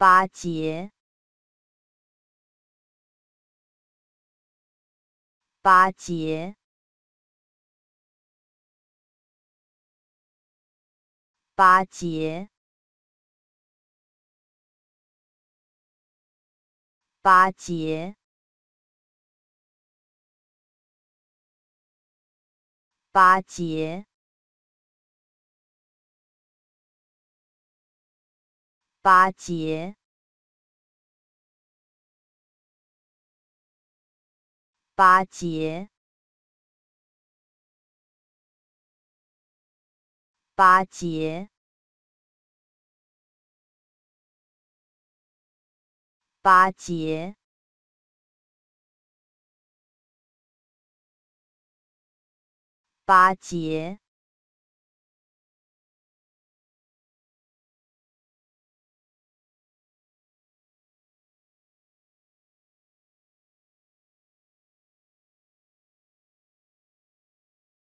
八节，八节，八节，八节，八节。八节。八节，八节，八节，八节。